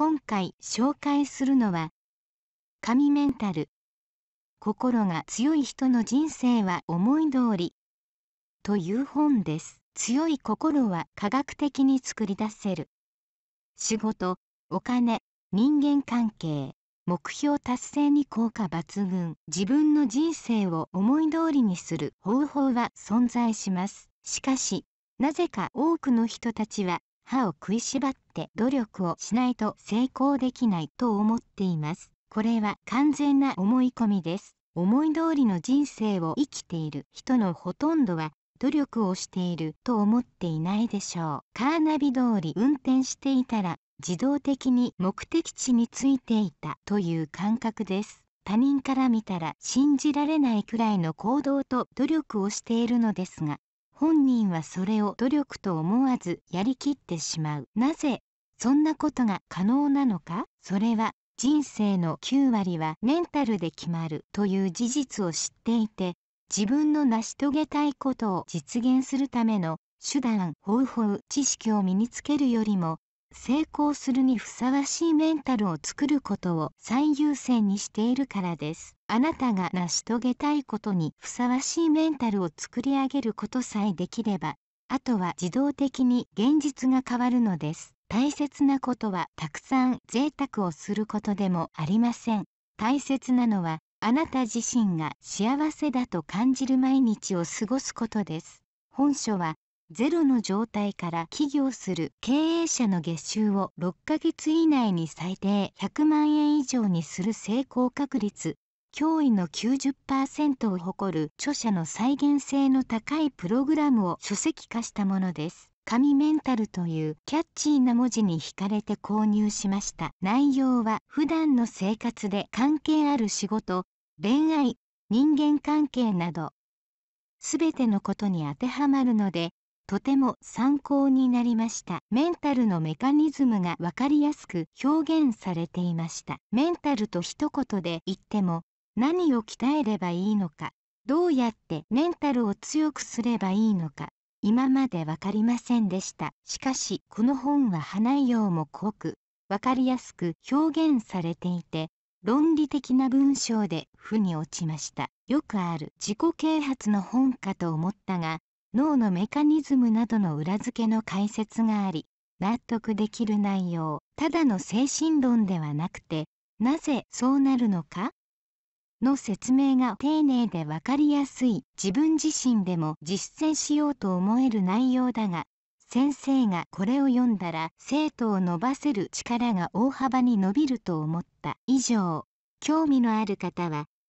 今回紹介するのは神メンタル心が強い人の人生は思い通りという本です強い心は科学的に作り出せる仕事お金人間関係目標達成に効果抜群自分の人生を思い通りにする方法は存在しますしかしなぜか多くの人たちは歯を食いしばって努力をしないと成功できないと思っています。これは完全な思い込みです。思い通りの人生を生きている人のほとんどは努力をしていると思っていないでしょう。カーナビ通り運転していたら自動的に目的地についていたという感覚です。他人から見たら信じられないくらいの行動と努力をしているのですが本人はそれを努力と思わずやりきってしまうなぜそんなことが可能なのかそれは人生の9割はメンタルで決まるという事実を知っていて自分の成し遂げたいことを実現するための手段方法知識を身につけるよりも成功するにふさわしいメンタルを作ることを最優先にしているからですあなたが成し遂げたいことにふさわしいメンタルを作り上げることさえできればあとは自動的に現実が変わるのです大切なことはたくさん贅沢をすることでもありません大切なのはあなた自身が幸せだと感じる毎日を過ごすことです本書はゼロの状態から起業する経営者の月収を6ヶ月以内に最低100万円以上にする成功確率驚異の90%を誇る著者の再現性の高いプログラムを書籍化したものです。紙メンタルというキャッチーな文字に惹かれて購入しました。内容は普段の生活で関係ある仕事、恋愛、人間関係など、すべてのことに当てはまるので、とても参考になりましたメンタルのメカニズムが分かりやすく表現されていましたメンタルと一言で言っても何を鍛えればいいのかどうやってメンタルを強くすればいいのか今まで分かりませんでしたしかしこの本は花用も濃く分かりやすく表現されていて論理的な文章で負に落ちましたよくある自己啓発の本かと思ったが脳のメカニズムなどの裏付けの解説があり納得できる内容ただの精神論ではなくてなぜそうなるのかの説明が丁寧で分かりやすい自分自身でも実践しようと思える内容だが先生がこれを読んだら生徒を伸ばせる力が大幅に伸びると思った以上興味のある方は